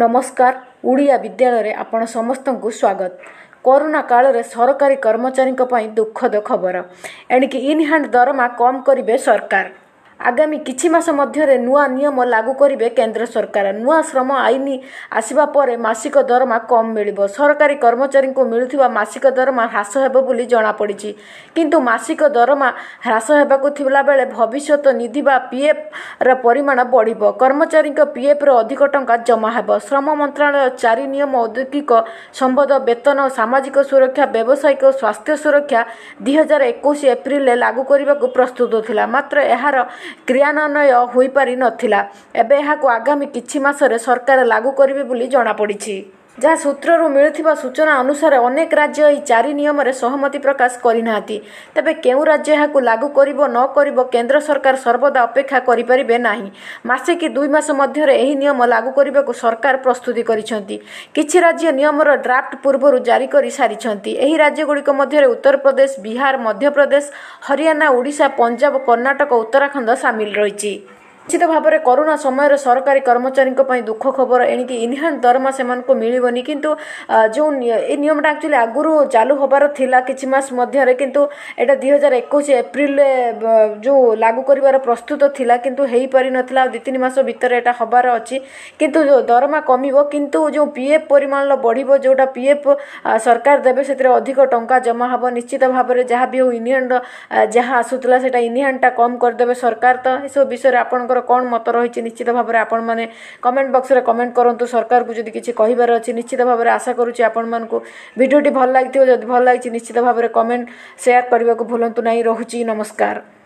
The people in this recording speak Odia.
ନମସ୍କାର ଓଡ଼ିଆ ବିଦ୍ୟାଳୟରେ ଆପଣ ସମସ୍ତଙ୍କୁ ସ୍ୱାଗତ କରୋନା କାଳରେ ସରକାରୀ କର୍ମଚାରୀଙ୍କ ପାଇଁ ଦୁଃଖଦ ଖବର ଏଣିକି ଇନ୍ ହ୍ୟାଣ୍ଡ ଦରମା କମ୍ କରିବେ ସରକାର ଆଗାମୀ କିଛି ମାସ ମଧ୍ୟରେ ନୂଆ ନିୟମ ଲାଗୁ କରିବେ କେନ୍ଦ୍ର ସରକାର ନୂଆ ଶ୍ରମ ଆଇନ ଆସିବା ପରେ ମାସିକ ଦରମା କମ୍ ମିଳିବ ସରକାରୀ କର୍ମଚାରୀଙ୍କୁ ମିଳୁଥିବା ମାସିକ ଦରମା ହ୍ରାସ ହେବ ବୋଲି ଜଣାପଡ଼ିଛି କିନ୍ତୁ ମାସିକ ଦରମା ହ୍ରାସ ହେବାକୁ ଥିବା ବେଳେ ଭବିଷ୍ୟତ ନିଧି ବା ପିଏଫ୍ର ପରିମାଣ ବଢ଼ିବ କର୍ମଚାରୀଙ୍କ ପିଏଫ୍ର ଅଧିକ ଟଙ୍କା ଜମା ହେବ ଶ୍ରମ ମନ୍ତ୍ରଣାଳୟ ଚାରି ନିୟମ ଔଦ୍ୟୋଗିକ ସମ୍ବଦ ବେତନ ସାମାଜିକ ସୁରକ୍ଷା ବ୍ୟବସାୟିକ ସ୍ୱାସ୍ଥ୍ୟ ସୁରକ୍ଷା ଦୁଇ ହଜାର ଏକୋଇଶ ଏପ୍ରିଲରେ ଲାଗୁ କରିବାକୁ ପ୍ରସ୍ତୁତ ଥିଲା ମାତ୍ର ଏହାର କ୍ରିୟାନ୍ୱୟ ହୋଇପାରି ନଥିଲା ଏବେ ଏହାକୁ ଆଗାମୀ କିଛି ମାସରେ ସରକାର ଲାଗୁ କରିବେ ବୋଲି ଜଣାପଡ଼ିଛି ଯାହା ସୂତ୍ରରୁ ମିଳୁଥିବା ସୂଚନା ଅନୁସାରେ ଅନେକ ରାଜ୍ୟ ଏହି ଚାରି ନିୟମରେ ସହମତି ପ୍ରକାଶ କରିନାହାନ୍ତି ତେବେ କେଉଁ ରାଜ୍ୟ ଏହାକୁ ଲାଗୁ କରିବ ନ କରିବ କେନ୍ଦ୍ର ସରକାର ସର୍ବଦା ଅପେକ୍ଷା କରିପାରିବେ ନାହିଁ ମାସେ କି ଦୁଇ ମାସ ମଧ୍ୟରେ ଏହି ନିୟମ ଲାଗୁ କରିବାକୁ ସରକାର ପ୍ରସ୍ତୁତି କରିଛନ୍ତି କିଛି ରାଜ୍ୟ ନିୟମର ଡ୍ରାଫ୍ଟ ପୂର୍ବରୁ ଜାରି କରିସାରିଛନ୍ତି ଏହି ରାଜ୍ୟଗୁଡ଼ିକ ମଧ୍ୟରେ ଉତ୍ତରପ୍ରଦେଶ ବିହାର ମଧ୍ୟପ୍ରଦେଶ ହରିୟାଣା ଓଡ଼ିଶା ପଞ୍ଜାବ କର୍ଣ୍ଣାଟକ ଉତ୍ତରାଖଣ୍ଡ ସାମିଲ ରହିଛି ନିଶ୍ଚିତ ଭାବରେ କରୋନା ସମୟରେ ସରକାରୀ କର୍ମଚାରୀଙ୍କ ପାଇଁ ଦୁଃଖ ଖବର ଏଣିକି ଇନହ୍ୟାଣ୍ଡ ଦରମା ସେମାନଙ୍କୁ ମିଳିବନି କିନ୍ତୁ ଯେଉଁ ଏ ନିୟମଟା ଆକ୍ଚୁଆଲି ଆଗରୁ ଚାଲୁ ହେବାର ଥିଲା କିଛି ମାସ ମଧ୍ୟରେ କିନ୍ତୁ ଏଇଟା ଦୁଇ ହଜାର ଏକୋଇଶ ଏପ୍ରିଲରେ ଯେଉଁ ଲାଗୁ କରିବାର ପ୍ରସ୍ତୁତ ଥିଲା କିନ୍ତୁ ହେଇପାରିନଥିଲା ଆଉ ଦୁଇ ତିନି ମାସ ଭିତରେ ଏଇଟା ହେବାର ଅଛି କିନ୍ତୁ ଦରମା କମିବ କିନ୍ତୁ ଯେଉଁ ପି ଏଫ୍ ପରିମାଣର ବଢ଼ିବ ଯେଉଁଟା ପି ଏଫ୍ e ସରକାର ଦେବେ ସେଥିରେ ଅଧିକ ଟଙ୍କା ଜମା ହେବ ନିଶ୍ଚିତ ଭାବରେ ଯାହା ବି ହେଉ ଇନହ୍ୟାଣ୍ଡ ଯାହା ଆସୁଥିଲା ସେଇଟା ଇନହ୍ୟାଣ୍ଡଟା କମ୍ କରିଦେବେ ସରକାର ତ ଏସବୁ ବିଷୟରେ ଆପଣଙ୍କ ଆପଣଙ୍କର କ'ଣ ମତ ରହିଛି ନିଶ୍ଚିତ ଭାବରେ ଆପଣମାନେ କମେଣ୍ଟ ବକ୍ସରେ କମେଣ୍ଟ କରନ୍ତୁ ସରକାରକୁ ଯଦି କିଛି କହିବାର ଅଛି ନିଶ୍ଚିତ ଭାବରେ ଆଶା କରୁଛି ଆପଣମାନଙ୍କୁ ଭିଡ଼ିଓଟି ଭଲ ଲାଗିଥିବ ଯଦି ଭଲ ଲାଗିଛି ନିଶ୍ଚିତ ଭାବରେ କମେଣ୍ଟ ସେୟାର କରିବାକୁ ଭୁଲନ୍ତୁ ନାହିଁ ରହୁଛି ନମସ୍କାର